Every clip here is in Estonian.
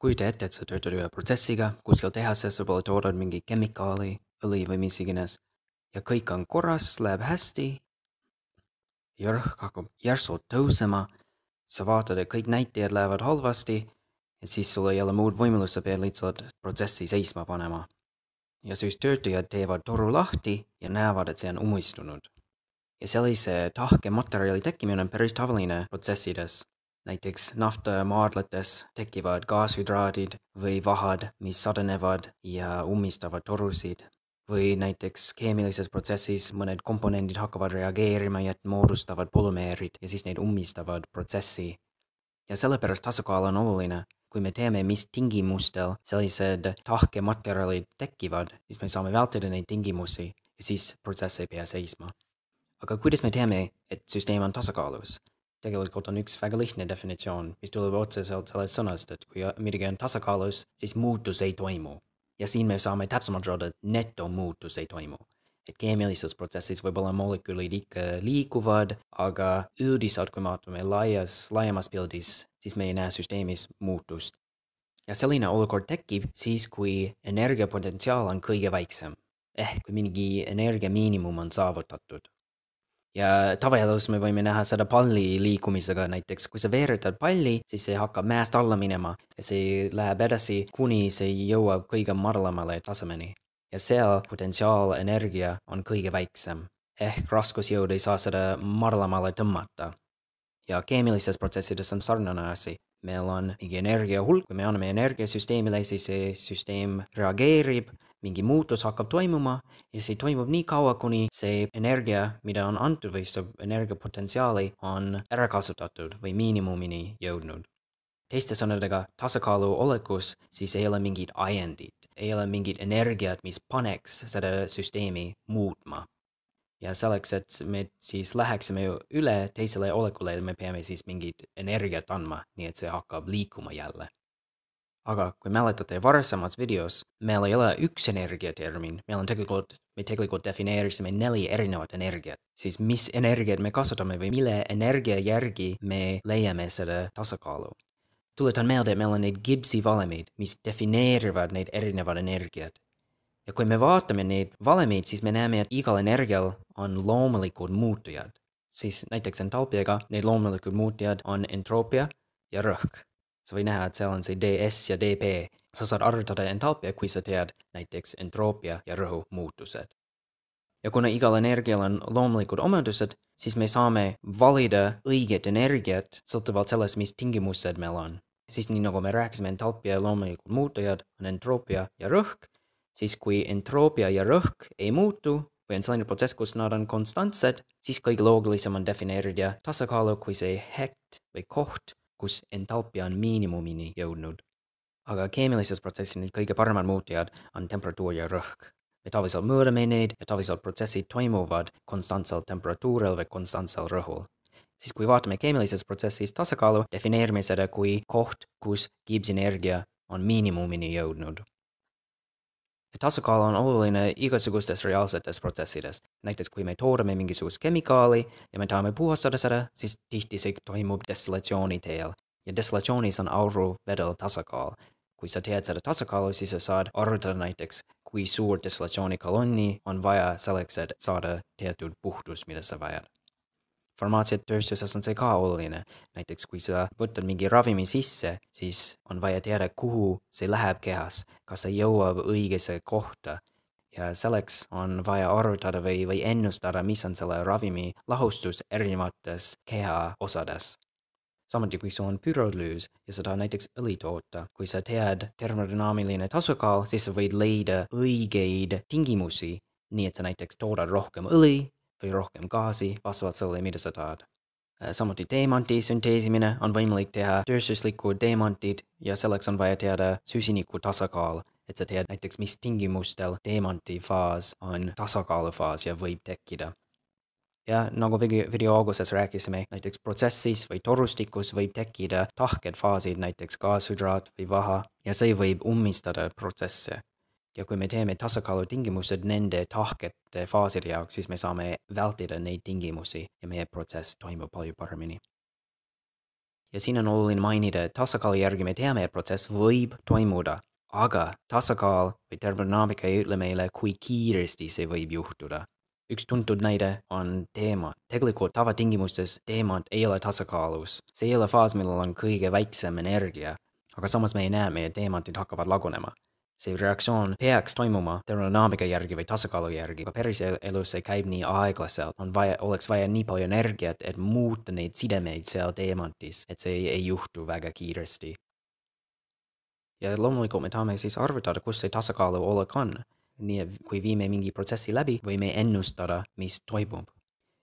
kujuta ette, et sa töötad ühe protsessiga, kuskil tehases võib-olla toodad mingi kemikaali, õli või mis iganes ja kõik on korras, läheb hästi. ja rõhk hakkab järsult tõusema. sa vaatad, et kõik näitajad lähevad halvasti ja siis sul ei ole muud võimalust, sa pead lihtsalt protsessi seisma panema. ja siis töötajad teevad toru lahti ja näevad, et see on ummistunud. ja sellise tahke materjali tekkimine on päris tavaline protsessides näiteks naftamaardlates tekivad gaashüdraadid või vahad, mis sadenevad ja ummistavad torusid. või näiteks keemilises protsessis mõned komponendid hakkavad reageerima ja moodustavad polümeerid ja siis neid ummistavad protsessi. ja sellepärast tasakaal on oluline. kui me teame, mis tingimustel sellised tahkematerjalid tekivad, siis me saame vältida neid tingimusi ja siis protsess ei pea seisma. aga kuidas me teame, et süsteem on tasakaalus? Tegelikult on üks väga lihtne definitsioon, mis tuleb otseselt sellest sõnast, et kui midagi on tasakaalus, siis muutus ei toimu. ja siin me saame täpsemalt öelda, et netomuutus ei toimu. et keemilises protsessis võib-olla molekülid ikka liiguvad, aga üldiselt, kui me vaatame laias, laiemas pildis, siis me ei näe süsteemis muutust. ja selline olukord tekib siis, kui energiapotentsiaal on kõige väiksem ehk mingi energia miinimum on saavutatud ja tavaelus me võime näha seda palli liikumisega näiteks, kui sa veeretad palli, siis see hakkab mäest alla minema ja see läheb edasi, kuni see jõuab kõige madalamale tasemeni. ja seal potentsiaalenergia on kõige väiksem ehk raskusjõud ei saa seda madalamale tõmmata. ja keemilistes protsessides on sarnane asi, meil on mingi energia hulk, kui me anname energiasüsteemile, siis see süsteem reageerib mingi muutus hakkab toimuma ja see toimub nii kaua, kuni see energia, mida on antud või see energiapotentsiaali on ära kasutatud või miinimumini jõudnud. teiste sõnadega, tasakaalu olekus siis ei ole mingit ajendit, ei ole mingit energiat, mis paneks seda süsteemi muutma. ja selleks, et me siis läheksime üle teisele olekule, me peame siis mingit energiat andma, nii et see hakkab liikuma jälle aga kui mäletate varasemas videos, meil ei ole üks energiatermin, meil on tegelikult, me tegelikult defineerisime neli erinevat energiat. siis mis energiat me kasutame või mille energia järgi me leiame selle tasakaalu. tuletan meelde, et meil on neid Gibbsi valemeid, mis defineerivad neid erinevad energiat. ja kui me vaatame neid valemeid, siis me näeme, et igal energial on loomulikud muutujad. siis näiteks entalpiaga need loomulikud muutujad on entroopia ja rõhk sa võid näha, et seal on see ds ja dp. sa saad arvutada entalpia, kui sa tead näiteks entroopia ja rõhu muutused. ja kuna igal energial on loomulikud omadused, siis me saame valida õiget energiat sõltuvalt sellest, mis tingimused meil on. siis nii nagu me rääkisime, entalpia ja loomulikud muutujad on entroopia ja rõhk, siis kui entroopia ja rõhk ei muutu, või on selline protsess, kus nad on konstantsed, siis kõige loogilisem on defineerida tasakaalu kui see hekt või koht, kus entalpia on miinimumini jõudnud. aga keemilises protsessis need kõige paremad muutujad on temperatuur ja rõhk. me tavaliselt mõõdame neid ja tavaliselt protsessid toimuvad konstantsel temperatuuril või konstantsel rõhul. siis kui vaatame keemilises protsessis tasakaalu, defineerime seda kui koht, kus kiibsenergia on miinimumini jõudnud tasakaal on oluline igasugustes reaalsetes protsessides. näiteks kui me toodame mingisugust kemikaali ja me tahame puhastada seda, siis tihti see toimub destillatsiooni teel. ja destillatsioonis on auru vedel tasakaal. kui sa tead seda tasakaalu, siis sa saad arutada näiteks, kui suur destillatsioonikolonni on vaja selleks, et saada teatud puhtus, mida sa vajad farmaatsiatööstuses on see ka oluline, näiteks kui sa võtad mingi ravimi sisse, siis on vaja teada, kuhu see läheb kehas, kas see jõuab õigesse kohta ja selleks on vaja arvutada või, või ennustada, mis on selle ravimi lahustus erinevates kehaosades. samuti, kui sul on pürolüüs ja sa tahad näiteks õli toota, kui sa tead termodünaamiline tasakaal, siis sa võid leida õigeid tingimusi, nii et sa näiteks toodad rohkem õli või rohkem gaasi vastavalt sellele, mida sa tahad. Äh, samuti teemanti sünteesimine on võimalik teha tööstuslikud teemantid ja selleks on vaja teada süsiniku tasakaal, et sa tead näiteks, mis tingimustel teemanti faas on tasakaalufaas ja võib tekkida ja nagu video alguses rääkisime, näiteks protsessis või torustikus võib tekkida tahked faasid, näiteks gaashüdraat või vaha ja see võib ummistada protsesse ja kui me teeme tasakaalutingimused nende tahkete faaside jaoks, siis me saame vältida neid tingimusi ja meie protsess toimub palju paremini. ja siin on oluline mainida, et tasakaalu järgi me teame, et protsess võib toimuda, aga tasakaal või termodünaamika ei ütle meile, kui kiiresti see võib juhtuda. üks tuntud näide on teemant. tegelikult tavatingimustes teemant ei ole tasakaalus. see ei ole faas, millel on kõige väiksem energia, aga samas me ei näe, meie teemantid hakkavad lagunema see reaktsioon peaks toimuma termonaamika järgi või tasakaalu järgi, aga päriselus see käib nii aeglaselt, on vaja, oleks vaja nii palju energiat, et muuta neid sidemeid seal teemantis, et see ei juhtu väga kiiresti. ja loomulikult me tahame siis arvutada, kus see tasakaalu olek on. nii et kui viime mingi protsessi läbi, võime ennustada, mis toimub.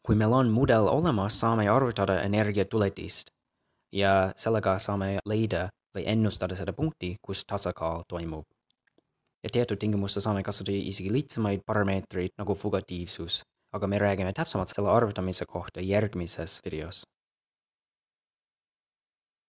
kui meil on mudel olemas, saame arvutada energiatuletist ja sellega saame leida või ennustada seda punkti, kus tasakaal toimub ja teatud tingimustes saame kasutada isegi lihtsamaid parameetreid nagu fugatiivsus, aga me räägime täpsemalt selle arvutamise kohta järgmises videos.